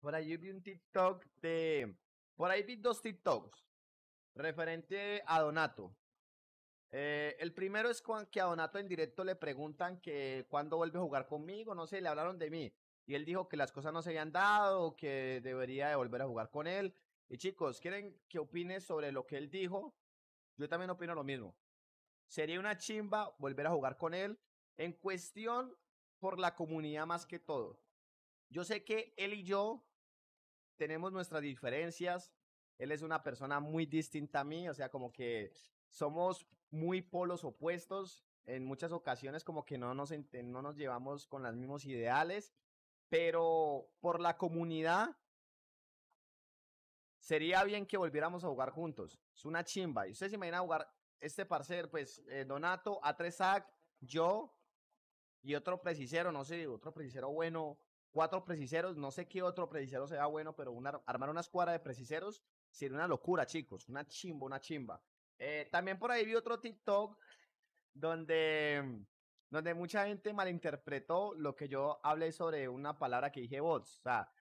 Por ahí vi un TikTok de. Por ahí vi dos TikToks referente a Donato. Eh, el primero es cuando que a Donato en directo le preguntan que cuándo vuelve a jugar conmigo, no sé, le hablaron de mí. Y él dijo que las cosas no se habían dado, que debería de volver a jugar con él. Y chicos, ¿quieren que opine sobre lo que él dijo? Yo también opino lo mismo. Sería una chimba volver a jugar con él en cuestión por la comunidad más que todo. Yo sé que él y yo tenemos nuestras diferencias. Él es una persona muy distinta a mí, o sea, como que somos muy polos opuestos. En muchas ocasiones como que no nos, no nos llevamos con los mismos ideales, pero por la comunidad sería bien que volviéramos a jugar juntos. Es una chimba. Y ustedes se imaginan jugar este parcer, pues eh, Donato, A3 Sac, yo y otro precisero, no sé, otro precisero bueno, cuatro preciseros, no sé qué otro precisero sea bueno, pero armar una escuadra de preciseros sería una locura, chicos, una chimba, una chimba. Eh, también por ahí vi otro TikTok donde, donde mucha gente malinterpretó lo que yo hablé sobre una palabra que dije bots. O sea,